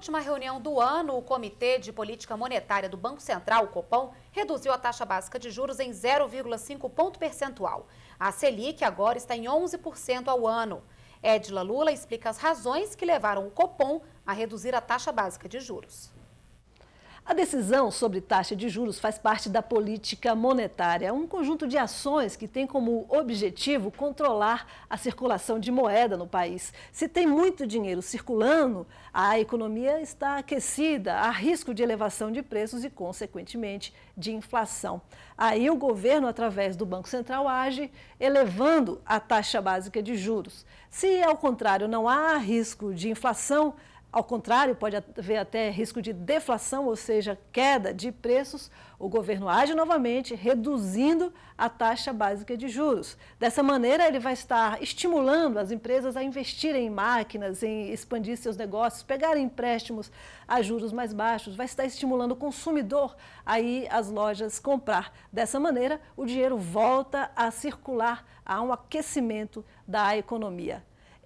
última reunião do ano, o Comitê de Política Monetária do Banco Central, o Copom, reduziu a taxa básica de juros em 0,5 ponto percentual. A Selic agora está em 11% ao ano. Edila Lula explica as razões que levaram o Copom a reduzir a taxa básica de juros. A decisão sobre taxa de juros faz parte da política monetária, um conjunto de ações que tem como objetivo controlar a circulação de moeda no país. Se tem muito dinheiro circulando, a economia está aquecida, há risco de elevação de preços e, consequentemente, de inflação. Aí o governo, através do Banco Central, age elevando a taxa básica de juros. Se, ao contrário, não há risco de inflação, ao contrário, pode haver até risco de deflação, ou seja, queda de preços. O governo age novamente, reduzindo a taxa básica de juros. Dessa maneira, ele vai estar estimulando as empresas a investirem em máquinas, em expandir seus negócios, pegarem empréstimos a juros mais baixos, vai estar estimulando o consumidor a ir às lojas comprar. Dessa maneira, o dinheiro volta a circular, há um aquecimento da economia.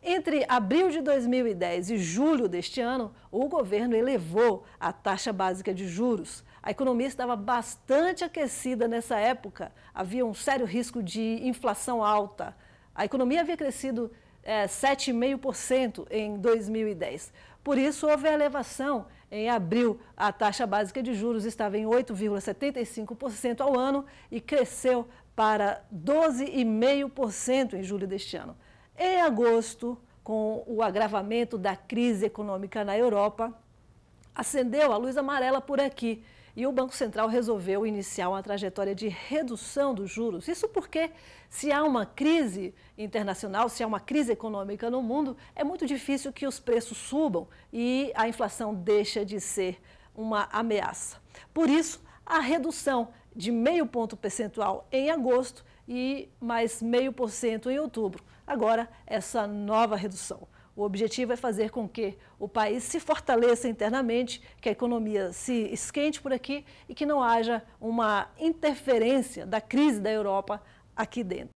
Entre abril de 2010 e julho deste ano, o governo elevou a taxa básica de juros. A economia estava bastante aquecida nessa época, havia um sério risco de inflação alta. A economia havia crescido é, eh, 7,5% em 2010. Por isso, houve a elevação. Em abril, a taxa básica de juros estava em 8,75% ao ano e cresceu para 12,5% em julho deste ano. Em é agosto, com o agravamento da crise econômica na Europa, acendeu a luz amarela por aqui e o Banco Central resolveu iniciar uma trajetória de redução dos juros. Isso porque, se há uma crise internacional, se há uma crise econômica no mundo, é muito difícil que os preços subam e a inflação deixa de ser uma ameaça. Por isso, a redução de meio ponto percentual em agosto e mais 0,5% em outubro. Agora, essa nova redução. O objetivo é fazer com que o país se fortaleça internamente, que a economia se esquente por aqui e que não haja uma interferência da crise da Europa aqui dentro.